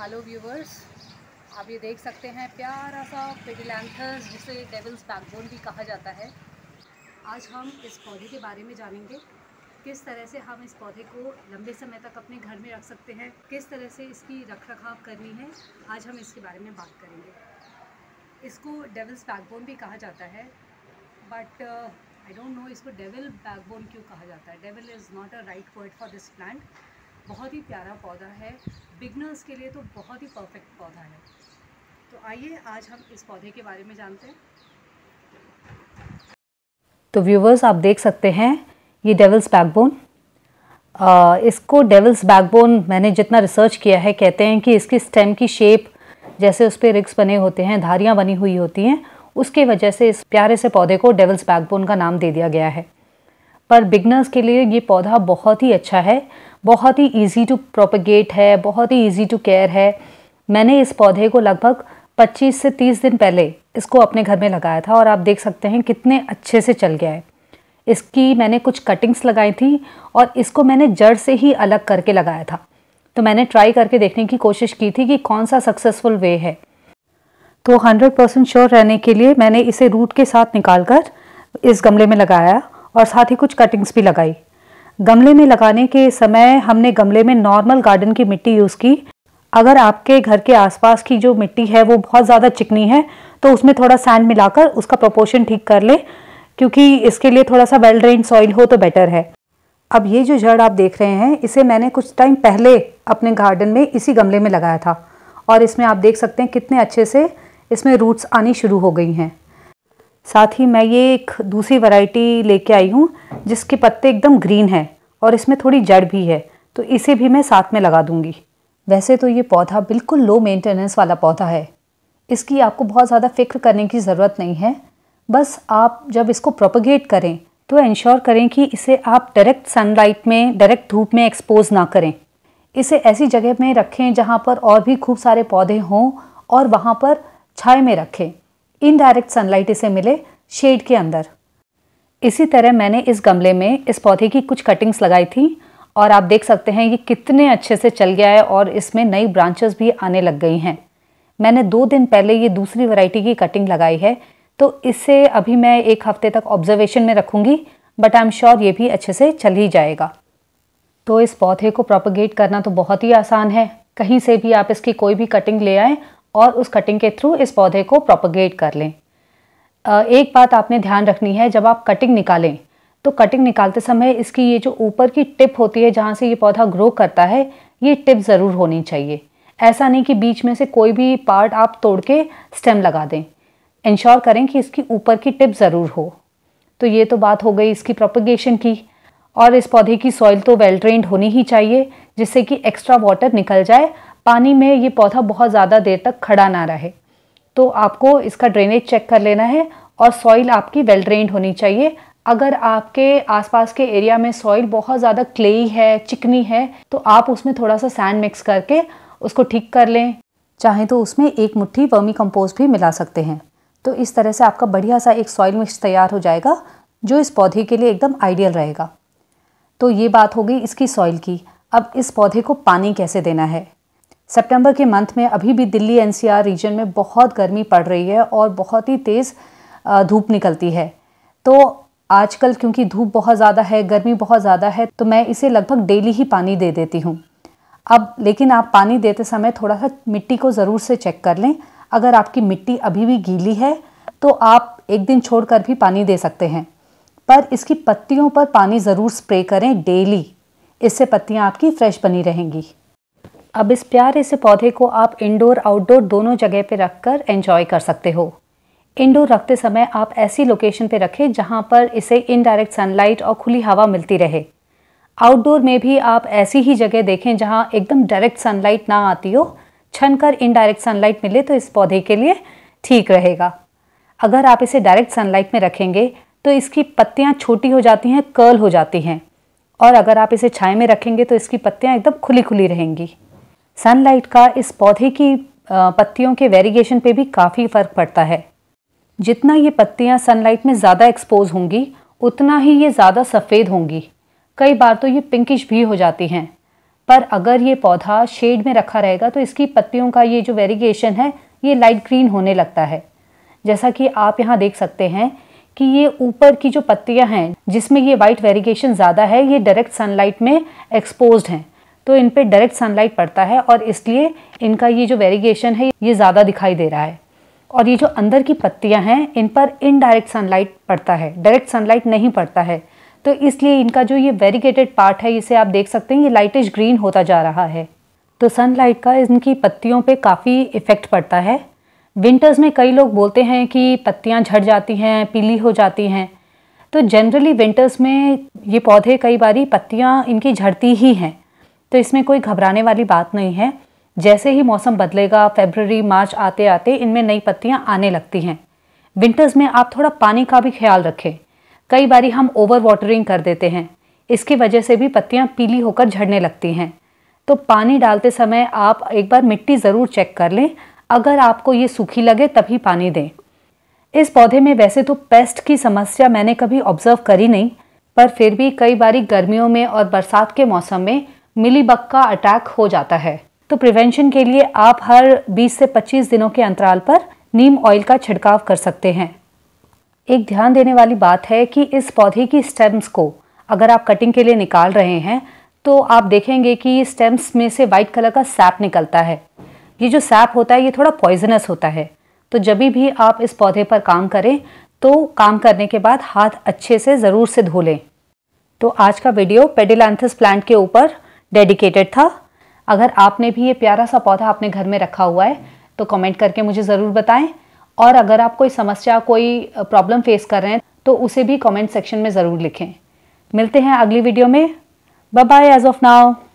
hello viewers आप ये देख सकते हैं प्यारा सा पेडिलैंथस जिसे डेविल्स बैकबोन भी कहा जाता है आज हम इस पौधे के बारे में जानेंगे किस तरह से हम इस पौधे को लंबे समय तक अपने घर में रख सकते हैं किस तरह से इसकी रख रखाव करनी है आज हम इसके बारे में बात करेंगे इसको डेविल्स बैकबोन भी कहा जाता है बट आई डोंट नो इसको डेविल बैकबोन क्यों कहा जाता है devil is not a right word for this plant बहुत ही प्यारा पौधा है बिगनर्स के लिए तो बहुत ही परफेक्ट पौधा है तो आइए आज हम इस पौधे के बारे में जानते हैं तो व्यूवर्स आप देख सकते हैं ये डेवल्स बैकबोन इसको डेवल्स बैकबोन मैंने जितना रिसर्च किया है कहते हैं कि इसकी स्टेम की शेप जैसे उस पर रिक्स बने होते हैं धारियाँ बनी हुई होती हैं उसके वजह से इस प्यारे से पौधे को डेवल्स बैकबोन का नाम दे दिया गया है पर बिगनर्स के लिए ये पौधा बहुत ही अच्छा है बहुत ही ईजी टू प्रोपगेट है बहुत ही ईजी टू केयर है मैंने इस पौधे को लगभग 25 से 30 दिन पहले इसको अपने घर में लगाया था और आप देख सकते हैं कितने अच्छे से चल गया है इसकी मैंने कुछ कटिंग्स लगाई थी और इसको मैंने जड़ से ही अलग करके लगाया था तो मैंने ट्राई करके देखने की कोशिश की थी कि कौन सा सक्सेसफुल वे है तो 100 परसेंट श्योर रहने के लिए मैंने इसे रूट के साथ निकाल कर इस गमले में लगाया और साथ ही कुछ कटिंग्स भी लगाई गमले में लगाने के समय हमने गमले में नॉर्मल गार्डन की मिट्टी यूज़ की अगर आपके घर के आसपास की जो मिट्टी है वो बहुत ज़्यादा चिकनी है तो उसमें थोड़ा सैंड मिलाकर उसका प्रोपोर्शन ठीक कर लें क्योंकि इसके लिए थोड़ा सा वेल ड्रेन सॉइल हो तो बेटर है अब ये जो जड़ आप देख रहे हैं इसे मैंने कुछ टाइम पहले अपने गार्डन में इसी गमले में लगाया था और इसमें आप देख सकते हैं कितने अच्छे से इसमें रूट्स आनी शुरू हो गई हैं साथ ही मैं ये एक दूसरी वैरायटी लेके आई हूँ जिसके पत्ते एकदम ग्रीन है और इसमें थोड़ी जड़ भी है तो इसे भी मैं साथ में लगा दूँगी वैसे तो ये पौधा बिल्कुल लो मेंटेनेंस वाला पौधा है इसकी आपको बहुत ज़्यादा फिक्र करने की ज़रूरत नहीं है बस आप जब इसको प्रोपोगेट करें तो इन्श्योर करें कि इसे आप डायरेक्ट सनलाइट में डायरेक्ट धूप में एक्सपोज ना करें इसे ऐसी जगह में रखें जहाँ पर और भी खूब सारे पौधे हों और वहाँ पर छाए में रखें इनडायरेक्ट सनलाइट इसे मिले शेड के अंदर इसी तरह मैंने इस गमले में इस पौधे की कुछ कटिंग्स लगाई थी और आप देख सकते हैं ये कितने अच्छे से चल गया है और इसमें नई ब्रांचेस भी आने लग गई हैं मैंने दो दिन पहले ये दूसरी वैरायटी की कटिंग लगाई है तो इसे अभी मैं एक हफ्ते तक ऑब्जर्वेशन में रखूँगी बट आई एम श्योर ये भी अच्छे से चल ही जाएगा तो इस पौधे को प्रोपोगेट करना तो बहुत ही आसान है कहीं से भी आप इसकी कोई भी कटिंग ले आएँ और उस कटिंग के थ्रू इस पौधे को प्रोपोगेट कर लें एक बात आपने ध्यान रखनी है जब आप कटिंग निकालें तो कटिंग निकालते समय इसकी ये जो ऊपर की टिप होती है जहाँ से ये पौधा ग्रो करता है ये टिप ज़रूर होनी चाहिए ऐसा नहीं कि बीच में से कोई भी पार्ट आप तोड़ के स्टेम लगा दें इंश्योर करें कि इसकी ऊपर की टिप ज़रूर हो तो ये तो बात हो गई इसकी प्रोपोगेशन की और इस पौधे की सॉइल तो वेल ड्रेन्ड होनी ही चाहिए जिससे कि एक्स्ट्रा वाटर निकल जाए पानी में ये पौधा बहुत ज़्यादा देर तक खड़ा ना रहे तो आपको इसका ड्रेनेज चेक कर लेना है और सॉइल आपकी वेल ड्रेन्ड होनी चाहिए अगर आपके आसपास के एरिया में सॉइल बहुत ज़्यादा क्लेई है चिकनी है तो आप उसमें थोड़ा सा सैंड मिक्स करके उसको ठीक कर लें चाहे तो उसमें एक मुट्ठी वर्मी कंपोस्ट भी मिला सकते हैं तो इस तरह से आपका बढ़िया सा एक सॉइल मिक्स तैयार हो जाएगा जो इस पौधे के लिए एकदम आइडियल रहेगा तो ये बात हो गई इसकी सॉइल की अब इस पौधे को पानी कैसे देना है सितंबर के मंथ में अभी भी दिल्ली एनसीआर रीजन में बहुत गर्मी पड़ रही है और बहुत ही तेज़ धूप निकलती है तो आजकल क्योंकि धूप बहुत ज़्यादा है गर्मी बहुत ज़्यादा है तो मैं इसे लगभग डेली ही पानी दे देती हूँ अब लेकिन आप पानी देते समय थोड़ा सा मिट्टी को ज़रूर से चेक कर लें अगर आपकी मिट्टी अभी भी गीली है तो आप एक दिन छोड़कर भी पानी दे सकते हैं पर इसकी पत्तियों पर पानी ज़रूर स्प्रे करें डेली इससे पत्तियाँ आपकी फ्रेश बनी रहेंगी अब इस प्यारे से पौधे को आप इंडोर आउटडोर दोनों जगह रख रखकर एंजॉय कर सकते हो इंडोर रखते समय आप ऐसी लोकेशन पे रखें जहाँ पर इसे इनडायरेक्ट सनलाइट और खुली हवा मिलती रहे आउटडोर में भी आप ऐसी ही जगह देखें जहाँ एकदम डायरेक्ट सनलाइट ना आती हो छन कर इनडायरेक्ट सनलाइट मिले तो इस पौधे के लिए ठीक रहेगा अगर आप इसे डायरेक्ट सनलाइट में रखेंगे तो इसकी पत्तियाँ छोटी हो जाती हैं कर्ल हो जाती हैं और अगर आप इसे छाए में रखेंगे तो इसकी पत्तियाँ एकदम खुली खुली रहेंगी सनलाइट का इस पौधे की पत्तियों के वेरिएशन पे भी काफ़ी फ़र्क पड़ता है जितना ये पत्तियाँ सनलाइट में ज़्यादा एक्सपोज होंगी उतना ही ये ज़्यादा सफ़ेद होंगी कई बार तो ये पिंकिश भी हो जाती हैं पर अगर ये पौधा शेड में रखा रहेगा तो इसकी पत्तियों का ये जो वेरिएशन है ये लाइट ग्रीन होने लगता है जैसा कि आप यहाँ देख सकते हैं कि ये ऊपर की जो पत्तियाँ हैं जिसमें ये वाइट वेरिएशन ज़्यादा है ये डायरेक्ट सनलाइट में एक्सपोज हैं तो इन पर डायरेक्ट सनलाइट पड़ता है और इसलिए इनका ये जो वेरिएशन है ये ज़्यादा दिखाई दे रहा है और ये जो अंदर की पत्तियां हैं इन पर इनडायरेक्ट सनलाइट पड़ता है डायरेक्ट सनलाइट नहीं पड़ता है तो इसलिए इनका जो ये वेरीगेटेड पार्ट है इसे आप देख सकते हैं ये लाइटिश ग्रीन होता जा रहा है तो सनलाइट का इनकी पत्तियों पे काफ़ी इफ़ेक्ट पड़ता है विंटर्स में कई लोग बोलते हैं कि पत्तियाँ झड़ जाती हैं पीली हो जाती हैं तो जनरली विंटर्स में ये पौधे कई बारी पत्तियाँ इनकी झड़ती ही हैं तो इसमें कोई घबराने वाली बात नहीं है जैसे ही मौसम बदलेगा फेबररी मार्च आते आते इनमें नई पत्तियाँ आने लगती हैं विंटर्स में आप थोड़ा पानी का भी ख्याल रखें कई बारी हम ओवर वाटरिंग कर देते हैं इसकी वजह से भी पत्तियाँ पीली होकर झड़ने लगती हैं तो पानी डालते समय आप एक बार मिट्टी ज़रूर चेक कर लें अगर आपको ये सूखी लगे तभी पानी दें इस पौधे में वैसे तो पेस्ट की समस्या मैंने कभी ऑब्जर्व करी नहीं पर फिर भी कई बारी गर्मियों में और बरसात के मौसम में मिलीबग का अटैक हो जाता है तो प्रिवेंशन के लिए आप हर 20 से 25 दिनों के अंतराल पर नीम ऑयल का छिड़काव कर सकते हैं एक ध्यान देने वाली बात है कि इस पौधे की स्टेम्स को अगर आप कटिंग के लिए निकाल रहे हैं तो आप देखेंगे कि स्टेम्स में से वाइट कलर का सैप निकलता है ये जो सैप होता है ये थोड़ा पॉइजनस होता है तो जब भी आप इस पौधे पर काम करें तो काम करने के बाद हाथ अच्छे से ज़रूर से धो लें तो आज का वीडियो पेडिलैंथस प्लांट के ऊपर डेडिकेटेड था अगर आपने भी ये प्यारा सा पौधा अपने घर में रखा हुआ है तो कमेंट करके मुझे ज़रूर बताएं और अगर आप कोई समस्या कोई प्रॉब्लम फेस कर रहे हैं तो उसे भी कमेंट सेक्शन में ज़रूर लिखें मिलते हैं अगली वीडियो में bye bye as of now